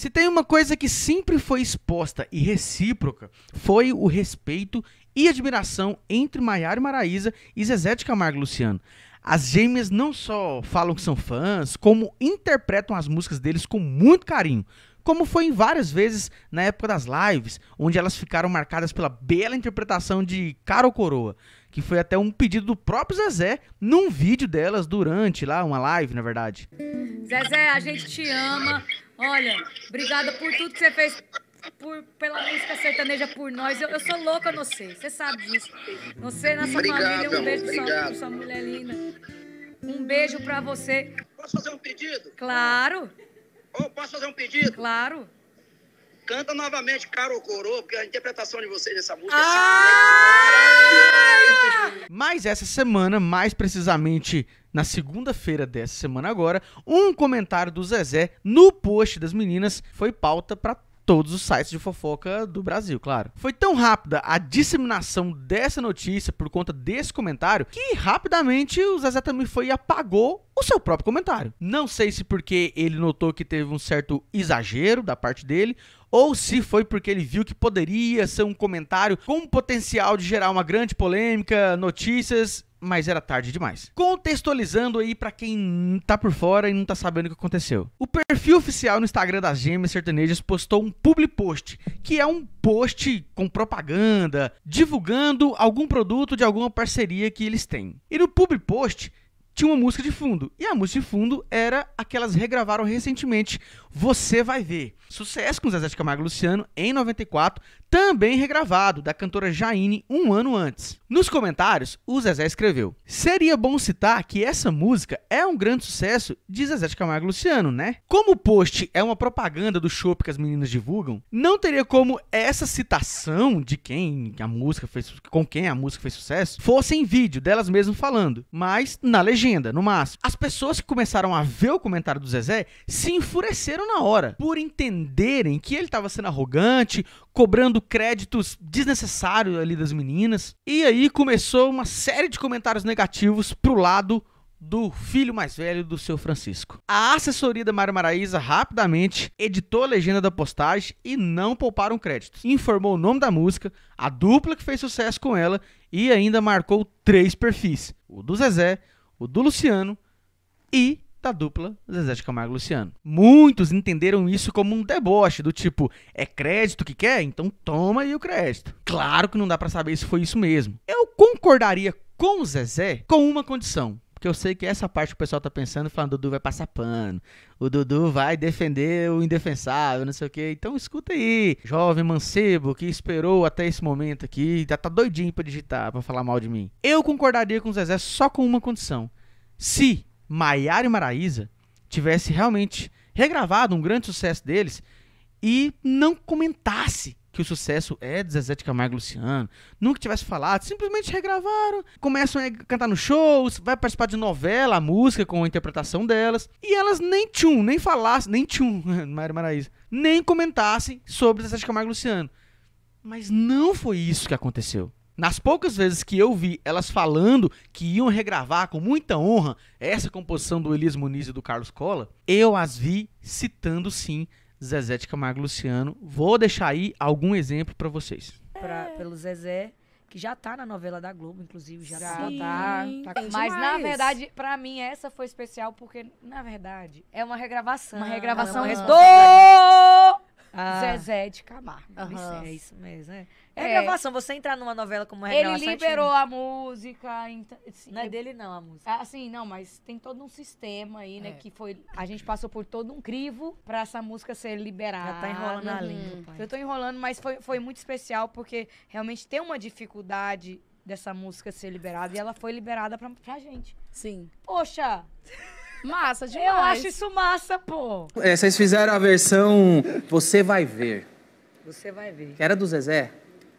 Se tem uma coisa que sempre foi exposta e recíproca, foi o respeito e admiração entre Maiara Maraíza e Zezé de Camargo e Luciano. As gêmeas não só falam que são fãs, como interpretam as músicas deles com muito carinho, como foi em várias vezes na época das lives, onde elas ficaram marcadas pela bela interpretação de Caro Coroa, que foi até um pedido do próprio Zezé num vídeo delas durante lá uma live, na verdade. Zezé, a gente te ama. Olha, obrigada por tudo que você fez por, pela música sertaneja por nós. Eu, eu sou louca, não sei. Você sabe disso. Não sei, na sua família. Um beijo pra sua, sua mulher linda. Um beijo pra você. Posso fazer um pedido? Claro. Oh, posso fazer um pedido? Claro. Canta novamente Caro Coro, porque a interpretação de vocês dessa música é ah! é mas essa semana, mais precisamente na segunda-feira dessa semana agora, um comentário do Zezé no post das meninas foi pauta para todos os sites de fofoca do Brasil, claro. Foi tão rápida a disseminação dessa notícia por conta desse comentário que rapidamente o Zezé também foi e apagou o seu próprio comentário. Não sei se porque ele notou que teve um certo exagero da parte dele ou se foi porque ele viu que poderia ser um comentário com potencial de gerar uma grande polêmica, notícias mas era tarde demais. Contextualizando aí para quem tá por fora e não tá sabendo o que aconteceu. O perfil oficial no Instagram das Gêmeas Sertanejas postou um public post, que é um post com propaganda, divulgando algum produto de alguma parceria que eles têm. E no public post tinha uma música de fundo. E a música de fundo era aquelas que regravaram recentemente, Você Vai Ver. Sucesso com Zezé de Camargo e Luciano em 94, também regravado, da cantora Jaine um ano antes. Nos comentários, o Zezé escreveu: Seria bom citar que essa música é um grande sucesso de Zezé de Camargo Luciano, né? Como o post é uma propaganda do show que as meninas divulgam, não teria como essa citação de quem a música fez, com quem a música fez sucesso, fosse em vídeo delas mesmas falando, mas na legenda, no máximo. As pessoas que começaram a ver o comentário do Zezé se enfureceram na hora por entenderem que ele estava sendo arrogante, cobrando créditos desnecessários ali das meninas. E aí começou uma série de comentários negativos pro lado do filho mais velho do seu Francisco. A assessoria da Mário Maraísa rapidamente editou a legenda da postagem e não pouparam créditos. Informou o nome da música, a dupla que fez sucesso com ela e ainda marcou três perfis: o do Zezé, o do Luciano e da dupla Zezé de Camargo e Luciano. Muitos entenderam isso como um deboche, do tipo, é crédito que quer? Então toma aí o crédito. Claro que não dá para saber se foi isso mesmo. Eu concordaria com o Zezé com uma condição. Porque eu sei que essa parte que o pessoal tá pensando, falando, Dudu vai passar pano, o Dudu vai defender o indefensável, não sei o quê. Então escuta aí, jovem mancebo que esperou até esse momento aqui, já tá doidinho pra digitar, pra falar mal de mim. Eu concordaria com o Zezé só com uma condição. Se Maiara e Maraísa tivesse realmente regravado um grande sucesso deles e não comentasse que o sucesso é de Zezé de Camargo e Luciano, nunca tivesse falado, simplesmente regravaram, começam a cantar no shows, vai participar de novela, música com a interpretação delas, e elas nem tchum, nem falassem, nem tchum, e Maraíza, nem comentassem sobre Zezé de Camargo e Luciano. Mas não foi isso que aconteceu. Nas poucas vezes que eu vi elas falando que iam regravar com muita honra essa composição do Elias Muniz e do Carlos Cola, eu as vi citando sim Zezé de Camargo Luciano. Vou deixar aí algum exemplo para vocês. Pra, pelo Zezé, que já tá na novela da Globo, inclusive, já tá, Sim, tá. tá com... Mas na verdade, para mim essa foi especial porque na verdade é uma regravação. Uma regravação não, não, não, do ah. Zezé de Camargo. Uhum. É isso mesmo, é. É, é. gravação, você entrar numa novela como Ele liberou a música. Então, assim, não é dele, não, a música. Ah, assim, não, mas tem todo um sistema aí, né? É. Que foi. A gente passou por todo um crivo pra essa música ser liberada. Já tá enrolando uhum. a língua, pai. Eu tô enrolando, mas foi, foi muito especial, porque realmente tem uma dificuldade dessa música ser liberada e ela foi liberada pra, pra gente. Sim. Poxa! Massa demais. Eu acho isso massa, pô. É, vocês fizeram a versão Você Vai Ver. Você Vai Ver. Que era do Zezé?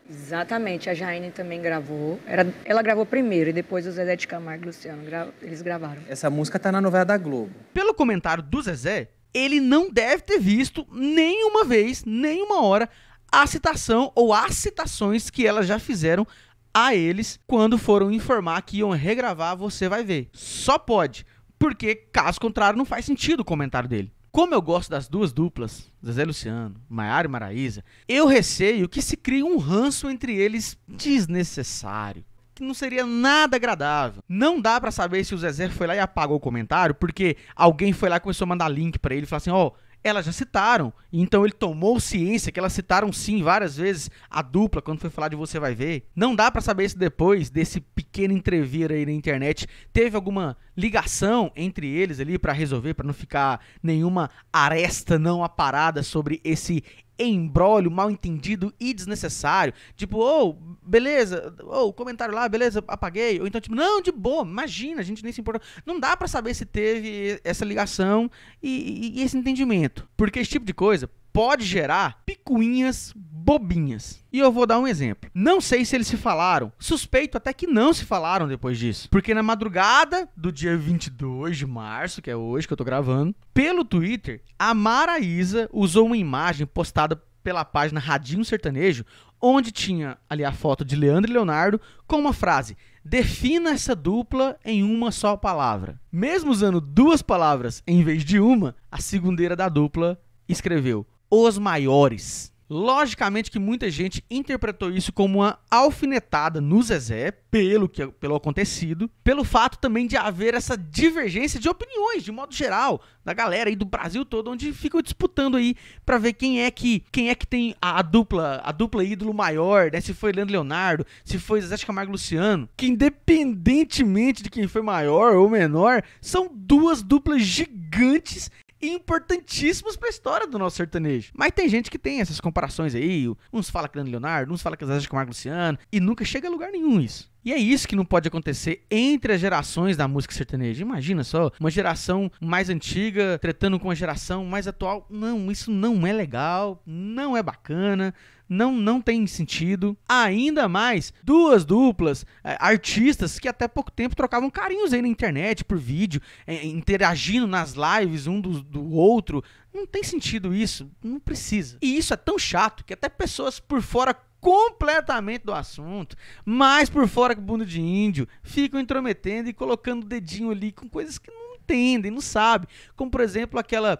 Exatamente, a Jaine também gravou. Era, ela gravou primeiro e depois o Zezé de Camargo e Luciano, gra, eles gravaram. Essa música tá na novela da Globo. Pelo comentário do Zezé, ele não deve ter visto nenhuma vez, nenhuma hora, a citação ou as citações que elas já fizeram a eles quando foram informar que iam regravar Você Vai Ver. Só pode. Porque, caso contrário, não faz sentido o comentário dele. Como eu gosto das duas duplas, Zezé Luciano, Maiara e Maraísa, eu receio que se crie um ranço entre eles desnecessário que não seria nada agradável. Não dá para saber se o Zezé foi lá e apagou o comentário, porque alguém foi lá e começou a mandar link para ele, falar assim, ó, oh, elas já citaram. Então ele tomou ciência que elas citaram sim várias vezes a dupla quando foi falar de Você Vai Ver. Não dá para saber se depois desse pequeno entrevista aí na internet teve alguma ligação entre eles ali para resolver, para não ficar nenhuma aresta não aparada sobre esse embrólio mal entendido e desnecessário. Tipo, ou, oh, beleza, ou oh, comentário lá, beleza, apaguei. Ou então, tipo, não, de boa, imagina, a gente nem se importa. Não dá para saber se teve essa ligação e, e, e esse entendimento. Porque esse tipo de coisa pode gerar picuinhas bobinhas. E eu vou dar um exemplo. Não sei se eles se falaram. Suspeito até que não se falaram depois disso. Porque na madrugada do dia 22 de março, que é hoje que eu tô gravando, pelo Twitter, a Maraísa usou uma imagem postada pela página Radinho Sertanejo, onde tinha ali a foto de Leandro e Leonardo com uma frase: Defina essa dupla em uma só palavra. Mesmo usando duas palavras em vez de uma, a segundeira da dupla escreveu os maiores. Logicamente que muita gente interpretou isso como uma alfinetada no Zezé, pelo que pelo acontecido, pelo fato também de haver essa divergência de opiniões, de modo geral, da galera aí do Brasil todo, onde ficam disputando aí para ver quem é que quem é que tem a, a, dupla, a dupla ídolo maior, né? Se foi Leandro Leonardo, se foi Zezé de Camargo Luciano, que independentemente de quem foi maior ou menor, são duas duplas gigantes importantíssimos para a história do nosso sertanejo. Mas tem gente que tem essas comparações aí, uns fala que é Leonardo, uns fala que é Zé Camargo Luciano, e nunca chega a lugar nenhum isso. E é isso que não pode acontecer entre as gerações da música sertaneja. Imagina só, uma geração mais antiga tretando com a geração mais atual. Não, isso não é legal, não é bacana, não, não tem sentido. Ainda mais duas duplas, é, artistas que até pouco tempo trocavam carinhos aí na internet, por vídeo, é, interagindo nas lives um do, do outro. Não tem sentido isso, não precisa. E isso é tão chato que até pessoas por fora completamente do assunto, mais por fora que bunda de índio, ficam intrometendo e colocando o dedinho ali com coisas que não entendem, não sabem. Como por exemplo aquela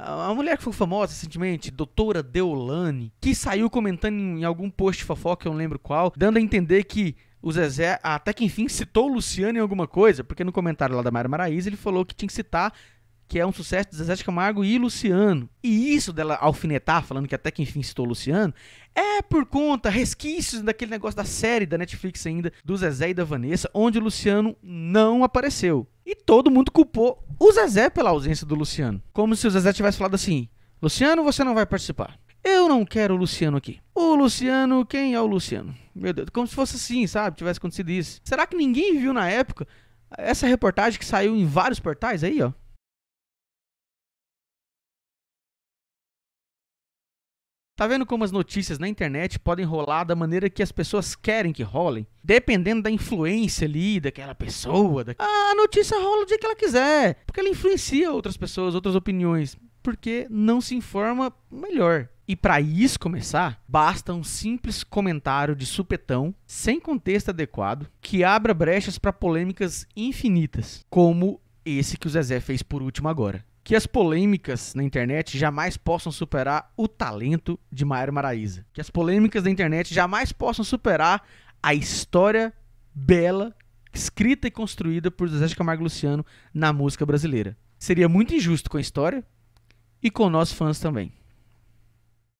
a mulher que foi famosa recentemente, doutora Deolane, que saiu comentando em algum post fofoca, eu não lembro qual, dando a entender que o Zezé até que enfim citou o Luciano em alguma coisa, porque no comentário lá da Mara Maraíza ele falou que tinha que citar que é um sucesso de Zezé de Camargo e Luciano. E isso dela alfinetar, falando que até que enfim citou Luciano, é por conta, resquícios daquele negócio da série da Netflix ainda, do Zezé e da Vanessa, onde o Luciano não apareceu. E todo mundo culpou o Zezé pela ausência do Luciano. Como se o Zezé tivesse falado assim: Luciano, você não vai participar. Eu não quero o Luciano aqui. O Luciano, quem é o Luciano? Meu Deus, como se fosse assim, sabe? Tivesse acontecido isso. Será que ninguém viu na época essa reportagem que saiu em vários portais aí, ó? Tá vendo como as notícias na internet podem rolar da maneira que as pessoas querem que rolem? Dependendo da influência ali, daquela pessoa. Da... A notícia rola o dia que ela quiser. Porque ela influencia outras pessoas, outras opiniões. Porque não se informa melhor. E para isso começar, basta um simples comentário de supetão, sem contexto adequado, que abra brechas para polêmicas infinitas, como esse que o Zezé fez por último agora que as polêmicas na internet jamais possam superar o talento de Maíra Maraíza. Que as polêmicas da internet jamais possam superar a história bela, escrita e construída por José de Camargo Luciano na música brasileira. Seria muito injusto com a história e com nós fãs também.